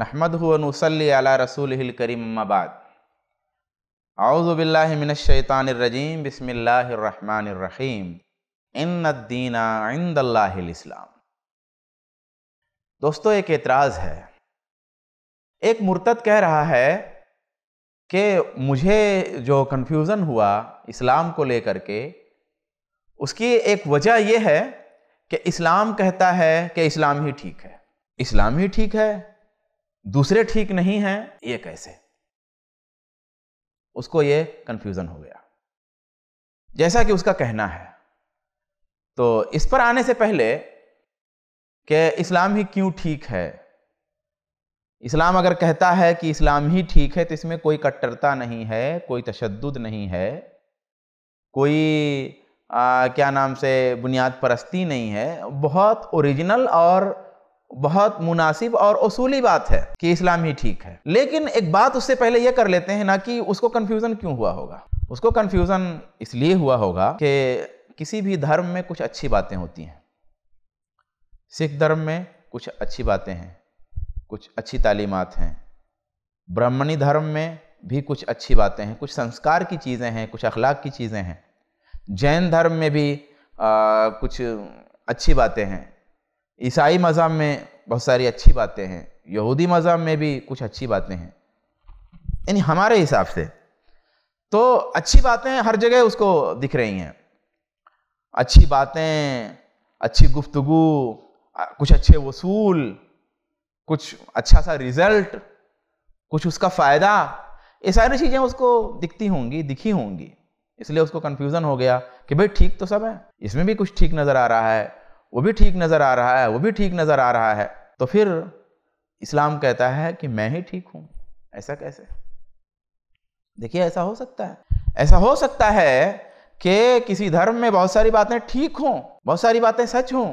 नहमद नसली अला रसूल करीम बाद आउज़बिल्लिमिनशैतानरजीम बसमीम इन्नद्दीना इंदल्लाम दोस्तों एक एतराज़ है एक मुर्तद कह रहा है कि मुझे जो कन्फ्यूज़न हुआ इस्लाम को लेकर के उसकी एक वजह यह है कि इस्लाम कहता है कि इस्लाम ही ठीक है इस्लाम ही ठीक है दूसरे ठीक नहीं हैं ये कैसे उसको ये कंफ्यूजन हो गया जैसा कि उसका कहना है तो इस पर आने से पहले कि इस्लाम ही क्यों ठीक है इस्लाम अगर कहता है कि इस्लाम ही ठीक है तो इसमें कोई कट्टरता नहीं है कोई तशद नहीं है कोई आ, क्या नाम से बुनियाद परस्ती नहीं है बहुत ओरिजिनल और बहुत मुनासिब और असूली बात है कि इस्लाम ही ठीक है लेकिन एक बात उससे पहले यह कर लेते हैं ना कि उसको कन्फ्यूज़न क्यों हुआ होगा उसको कन्फ्यूज़न इसलिए हुआ होगा कि किसी भी धर्म में कुछ अच्छी बातें होती हैं सिख धर्म में कुछ अच्छी बातें हैं कुछ अच्छी तालीमत हैं ब्राह्मणी धर्म में भी कुछ अच्छी बातें हैं कुछ संस्कार की चीज़ें हैं कुछ अखलाक की चीज़ें हैं जैन धर्म में भी आ, कुछ अच्छी बातें हैं ईसाई मज़हब में बहुत सारी अच्छी बातें हैं यहूदी मज़हब में भी कुछ अच्छी बातें हैं यानी हमारे हिसाब से तो अच्छी बातें हर जगह उसको दिख रही हैं अच्छी बातें अच्छी गुफ्तगु कुछ अच्छे वसूल कुछ अच्छा सा रिज़ल्ट कुछ उसका फ़ायदा ये सारी चीज़ें उसको दिखती होंगी दिखी होंगी इसलिए उसको कन्फ्यूज़न हो गया कि भाई ठीक तो सब है इसमें भी कुछ ठीक नज़र आ रहा है वो भी ठीक नज़र आ रहा है वो भी ठीक नज़र आ रहा है तो फिर इस्लाम कहता है कि मैं ही ठीक हूँ ऐसा कैसे देखिए ऐसा हो सकता है ऐसा हो सकता है कि किसी धर्म में बहुत सारी बातें ठीक हों बहुत सारी बातें सच हों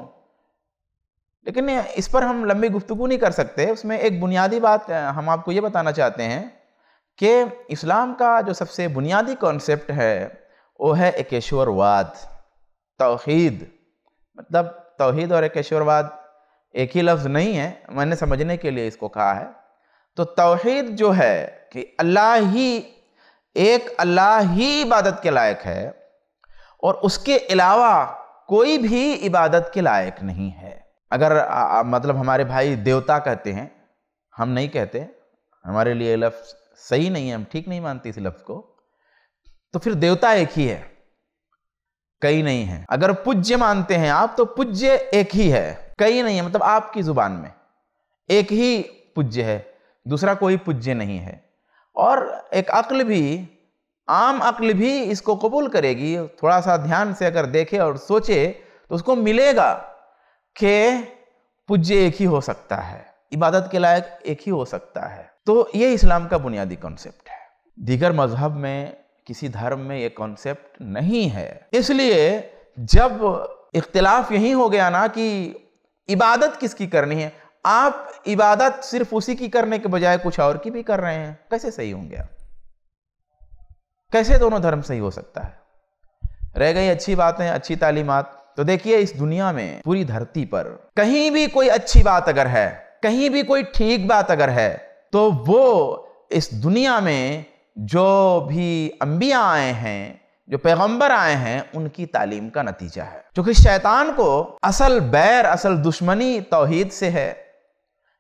लेकिन इस पर हम लंबी गुफ्तगु नहीं कर सकते उसमें एक बुनियादी बात हम आपको ये बताना चाहते हैं कि इस्लाम का जो सबसे बुनियादी कॉन्सेप्ट है वो है एकेश्वरवाद तोहीद मतलब तोहहीद और ईश्वरवाद एक ही लफ्ज़ नहीं है मैंने समझने के लिए इसको कहा है तो तोहहीद जो है कि अल्लाह ही एक अल्लाह ही इबादत के लायक है और उसके अलावा कोई भी इबादत के लायक नहीं है अगर आ, आ, मतलब हमारे भाई देवता कहते हैं हम नहीं कहते हमारे लिए लफ्ज़ सही नहीं है हम ठीक नहीं मानते इस लफ्ज़ को तो फिर देवता एक ही है कई नहीं है अगर पूज्य मानते हैं आप तो पूज्य एक ही है कई नहीं है मतलब आपकी जुबान में एक ही पूज्य है दूसरा कोई पूज्य नहीं है और एक अक्ल भी आम अक्ल भी इसको कबूल करेगी थोड़ा सा ध्यान से अगर देखे और सोचे तो उसको मिलेगा कि पूज्य एक ही हो सकता है इबादत के लायक एक ही हो सकता है तो ये इस्लाम का बुनियादी कॉन्सेप्ट है दीगर मजहब में किसी धर्म में ये कॉन्सेप्ट नहीं है इसलिए जब इख्तलाफ यही हो गया ना कि इबादत किसकी करनी है आप इबादत सिर्फ उसी की करने के बजाय कुछ और की भी कर रहे हैं कैसे सही होंगे आप कैसे दोनों धर्म सही हो सकता है रह गई अच्छी बातें अच्छी तालीमत तो देखिए इस दुनिया में पूरी धरती पर कहीं भी कोई अच्छी बात अगर है कहीं भी कोई ठीक बात अगर है तो वो इस दुनिया में जो भी अम्बिया आए हैं जो पैगंबर आए हैं उनकी तालीम का नतीजा है क्योंकि शैतान को असल बैर असल दुश्मनी तोहहीद से है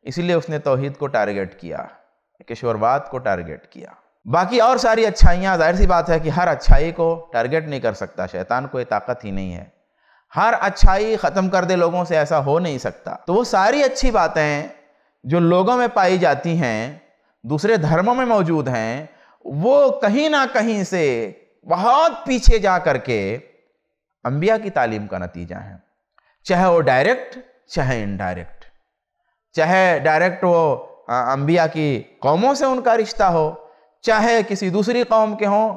इसीलिए उसने तोहहीद को टारगेट किया किशोरवाद को टारगेट किया बाकी और सारी अच्छाइयाँ जाहिर सी बात है कि हर अच्छाई को टारगेट नहीं कर सकता शैतान को ये ताकत ही नहीं है हर अच्छाई ख़त्म कर दे लोगों से ऐसा हो नहीं सकता तो वो सारी अच्छी बातें जो लोगों में पाई जाती हैं दूसरे धर्मों में मौजूद हैं वो कहीं ना कहीं से बहुत पीछे जा करके अंबिया की तालीम का नतीजा है चाहे वो डायरेक्ट चाहे इनडायरेक्ट चाहे डायरेक्ट वो अंबिया की कौमों से उनका रिश्ता हो चाहे किसी दूसरी कौम के हों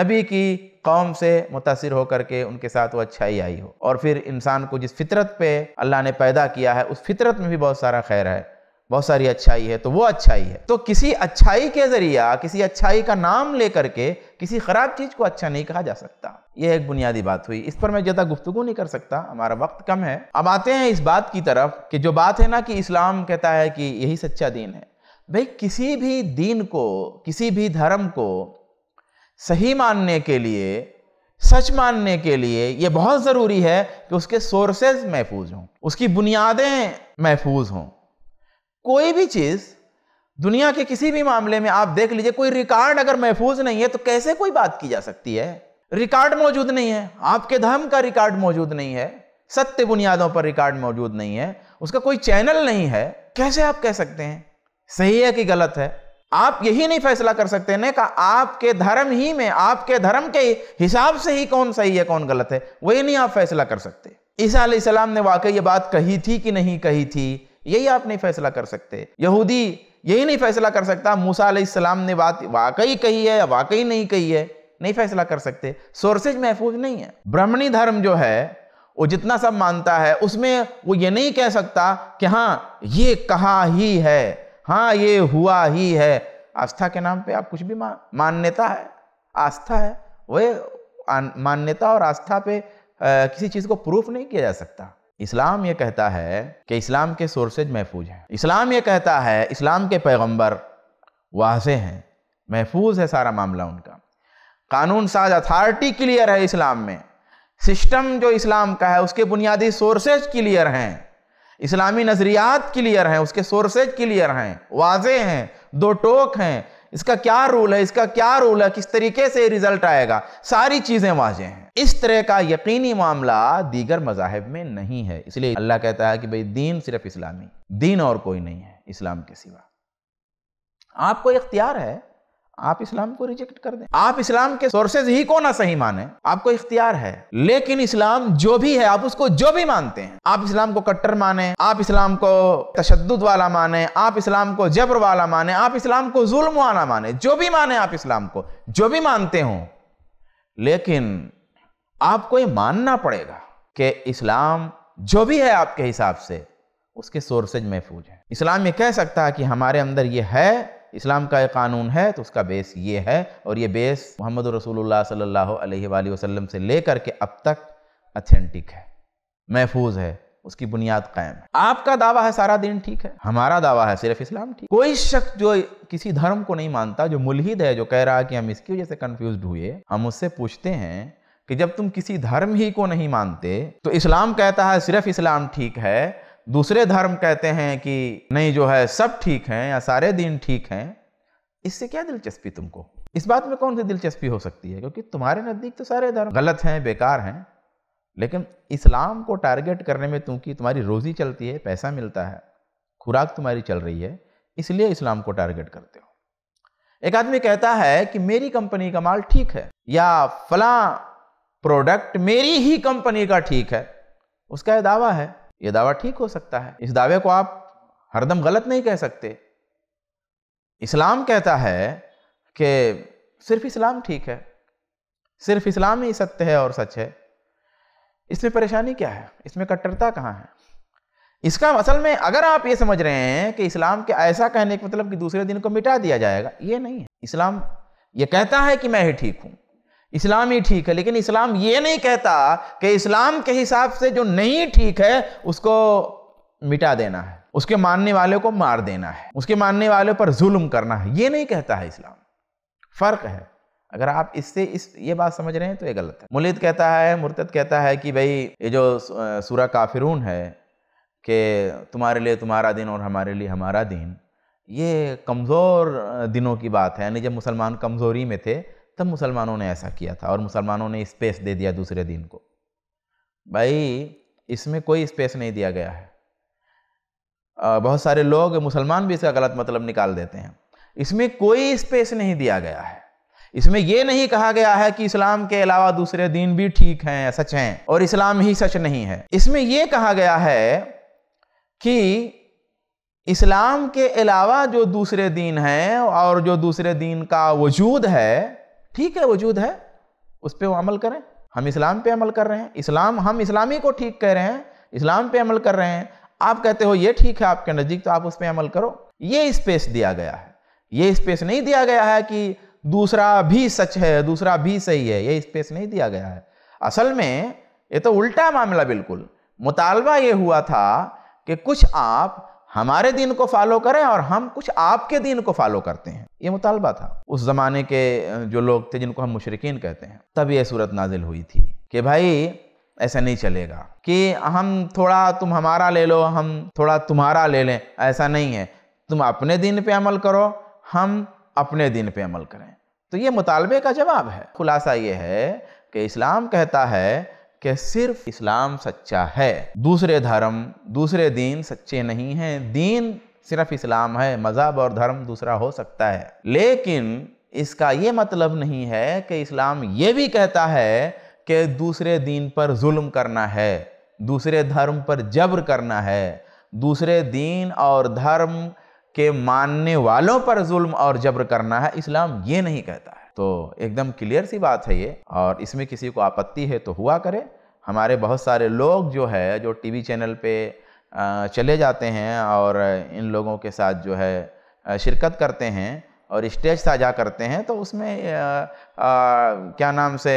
नबी की कौम से मुतासर होकर के उनके साथ वो अच्छाई आई हो और फिर इंसान को जिस फितरत पे अल्लाह ने पैदा किया है उस फितरत में भी बहुत सारा खैर है बहुत सारी अच्छाई है तो वो अच्छाई है तो किसी अच्छाई के जरिया किसी अच्छाई का नाम लेकर के किसी खराब चीज को अच्छा नहीं कहा जा सकता यह एक बुनियादी बात हुई इस पर मैं ज्यादा गुफ्तगु नहीं कर सकता हमारा वक्त कम है अब आते हैं इस बात की तरफ कि जो बात है ना कि इस्लाम कहता है कि यही सच्चा दीन है भाई किसी भी दीन को किसी भी धर्म को सही मानने के लिए सच मानने के लिए यह बहुत ज़रूरी है कि उसके सोर्सेज महफूज हों उसकी बुनियादें महफूज हों कोई भी चीज़ दुनिया के किसी भी मामले में आप देख लीजिए कोई रिकॉर्ड अगर महफूज नहीं है तो कैसे कोई बात की जा सकती है रिकॉर्ड मौजूद नहीं है आपके धर्म का रिकॉर्ड मौजूद नहीं है सत्य बुनियादों पर रिकॉर्ड मौजूद नहीं है उसका कोई चैनल नहीं है कैसे आप कह सकते हैं सही है कि गलत है आप यही नहीं फैसला कर सकते ना कि आपके धर्म ही में आपके धर्म के हिसाब से ही कौन सही है कौन गलत है वही नहीं आप फैसला कर सकते ईसा सलाम ने वाकई ये बात कही थी कि नहीं कही थी यही आप नहीं फैसला कर सकते यहूदी यही नहीं फैसला कर सकता मूसा सलाम ने बात वाकई कही है या वाकई नहीं कही है नहीं फैसला कर सकते सोर्सेज महफूज नहीं है ब्राह्मणी धर्म जो है वो जितना सब मानता है उसमें वो ये नहीं कह सकता कि हाँ ये कहा ही है हाँ ये हुआ ही है आस्था के नाम पे आप कुछ भी मान्यता है आस्था है वह मान्यता और आस्था पे आ, किसी चीज़ को प्रूफ नहीं किया जा सकता इस्लाम ये कहता है कि इस्लाम के सोर्सेज महफूज हैं इस्लाम ये कहता है इस्लाम के पैगंबर वाजे हैं महफूज है सारा मामला उनका कानून साज अथॉरिटी क्लियर है इस्लाम में सिस्टम जो इस्लाम का है उसके बुनियादी सोर्सेज क्लियर हैं इस्लामी नज़रियात क्लियर हैं उसके सोर्सेज क्लियर हैं वाजे हैं दो टोक हैं इसका क्या रोल है इसका क्या रोल है किस तरीके से रिजल्ट आएगा सारी चीजें वाजे हैं इस तरह का यकीनी मामला दीगर मजाहब में नहीं है इसलिए अल्लाह कहता है कि भाई दीन सिर्फ इस्लामी दीन और कोई नहीं है इस्लाम के सिवा आपको इख्तियार है आप इस्लाम को रिजेक्ट कर दें आप इस्लाम के सोर्सेज ही को ना सही माने आपको इख्तियार है लेकिन इस्लाम जो भी है आप उसको जो भी मानते हैं आप इस्लाम को कट्टर माने आप इस्लाम को तशद वाला माने आप इस्लाम को जबर वाला माने आप इस्लाम को जुल्म वाला माने जो भी माने आप इस्लाम को जो भी मानते हो लेकिन आपको ये मानना पड़ेगा कि इस्लाम जो भी है आपके हिसाब से उसके सोर्सेज महफूज है इस्लाम ये कह सकता है कि हमारे अंदर ये है इस्लाम का एक कानून है तो उसका बेस ये है और ये बेस मोहम्मद रसूलुल्लाह सल्लल्लाहु अलैहि वसल्लम से लेकर के अब तक अथेंटिक है महफूज है उसकी बुनियाद कायम है आपका दावा है सारा दिन ठीक है हमारा दावा है सिर्फ इस्लाम ठीक कोई शख्स जो किसी धर्म को नहीं मानता जो मुलहिद है जो कह रहा है कि हम इसकी वजह से कन्फ्यूज हुए हम उससे पूछते हैं कि जब तुम किसी धर्म ही को नहीं मानते तो इस्लाम कहता है सिर्फ इस्लाम ठीक है दूसरे धर्म कहते हैं कि नहीं जो है सब ठीक हैं या सारे दिन ठीक हैं इससे क्या दिलचस्पी तुमको इस बात में कौन सी दिलचस्पी हो सकती है क्योंकि तुम्हारे नज़दीक तो सारे धर्म गलत हैं बेकार हैं लेकिन इस्लाम को टारगेट करने में क्योंकि तुम्हारी रोज़ी चलती है पैसा मिलता है खुराक तुम्हारी चल रही है इसलिए इस्लाम को टारगेट करते हो एक आदमी कहता है कि मेरी कंपनी का माल ठीक है या फला प्रोडक्ट मेरी ही कंपनी का ठीक है उसका यह दावा है यह दावा ठीक हो सकता है इस दावे को आप हरदम गलत नहीं कह सकते इस्लाम कहता है कि सिर्फ इस्लाम ठीक है सिर्फ इस्लाम ही सत्य है और सच है इसमें परेशानी क्या है इसमें कट्टरता कहाँ है इसका असल में अगर आप ये समझ रहे हैं कि इस्लाम के ऐसा कहने का मतलब कि दूसरे दिन को मिटा दिया जाएगा ये नहीं है इस्लाम ये कहता है कि मैं ही ठीक हूँ इस्लाम ही ठीक है लेकिन इस्लाम ये नहीं कहता कि इस्लाम के हिसाब से जो नहीं ठीक है उसको मिटा देना है उसके मानने वाले को मार देना है उसके मानने वाले पर जुल्म करना है ये नहीं कहता है इस्लाम फ़र्क है अगर आप इससे इस ये बात समझ रहे हैं तो ये गलत है मुलिद कहता है मुर्तद कहता है कि भाई ये जो सूरा काफिरून है कि तुम्हारे लिए तुम्हारा दिन और हमारे लिए हमारा दिन ये कमज़ोर दिनों की बात है यानी जब मुसलमान कमज़ोरी में थे तब मुसलमानों ने ऐसा किया था और मुसलमानों ने स्पेस दे दिया दूसरे दिन को भाई इसमें कोई स्पेस नहीं दिया गया है बहुत सारे लोग मुसलमान भी इसका गलत मतलब निकाल देते हैं इसमें कोई स्पेस नहीं दिया गया है इसमें यह नहीं कहा गया है कि इस्लाम के अलावा दूसरे दिन भी ठीक हैं सच हैं और इस्लाम ही सच नहीं है इसमें यह कहा गया है कि इस्लाम के अलावा जो दूसरे दिन हैं और जो दूसरे दिन का वजूद है ठीक है वजूद है उस पर वो अमल करें हम इस्लाम पे अमल कर रहे हैं इस्लाम हम इस्लामी को ठीक कह रहे हैं इस्लाम पे अमल कर रहे हैं आप कहते हो ये ठीक है आपके नज़दीक तो आप उस पर अमल करो ये स्पेस दिया गया है ये स्पेस नहीं दिया गया है कि दूसरा भी सच है दूसरा भी सही है ये स्पेस नहीं दिया गया है असल में ये तो उल्टा मामला बिल्कुल मुतालबा ये हुआ था कि कुछ आप हमारे दिन को फॉलो करें और हम कुछ आपके दिन को फॉलो करते हैं ये मुतालबा था उस ज़माने के जो लोग थे जिनको हम मुशरकिन कहते हैं तब ये सूरत नाजिल हुई थी कि भाई ऐसा नहीं चलेगा कि हम थोड़ा तुम हमारा ले लो हम थोड़ा तुम्हारा ले लें ऐसा नहीं है तुम अपने दिन पे अमल करो हम अपने दिन पे अमल करें तो ये मुतालबे का जवाब है खुलासा ये है कि इस्लाम कहता है कि सिर्फ इस्लाम सच्चा है दूसरे धर्म दूसरे दीन सच्चे नहीं हैं दीन सिर्फ इस्लाम है मज़हब और धर्म दूसरा हो सकता है लेकिन इसका ये मतलब नहीं है कि इस्लाम ये भी कहता है कि दूसरे दीन पर जुल्म करना है दूसरे धर्म पर जबर करना है दूसरे दीन और धर्म के मानने वालों पर जुल्म और जबर करना है इस्लाम ये नहीं कहता है तो एकदम क्लियर सी बात है ये और इसमें किसी को आपत्ति है तो हुआ करे हमारे बहुत सारे लोग जो है जो टीवी चैनल पे चले जाते हैं और इन लोगों के साथ जो है शिरकत करते हैं और स्टेज साझा करते हैं तो उसमें आ, आ, क्या नाम से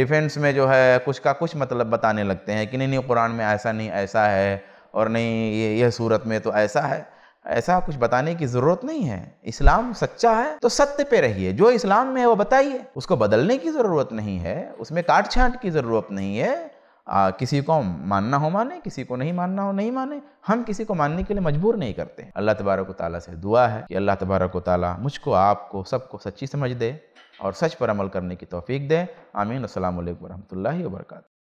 डिफेंस में जो है कुछ का कुछ मतलब बताने लगते हैं कि नहीं नहीं कुरान में ऐसा नहीं ऐसा है और नहीं ये यह सूरत में तो ऐसा है ऐसा कुछ बताने की जरूरत नहीं है इस्लाम सच्चा है तो सत्य पे रहिए जो इस्लाम में है वो बताइए उसको बदलने की ज़रूरत नहीं है उसमें काट छाँट की ज़रूरत नहीं है आ, किसी को मानना हो माने किसी को नहीं मानना हो नहीं माने हम किसी को मानने के लिए मजबूर नहीं करते अल्लाह तबारक ताली से दुआ है कि अल्लाह तबारक ताली मुझको आपको सबको सच्ची समझ दे और सच पर अमल करने की तोफ़ी दे आमीन असल वरहमल वर्का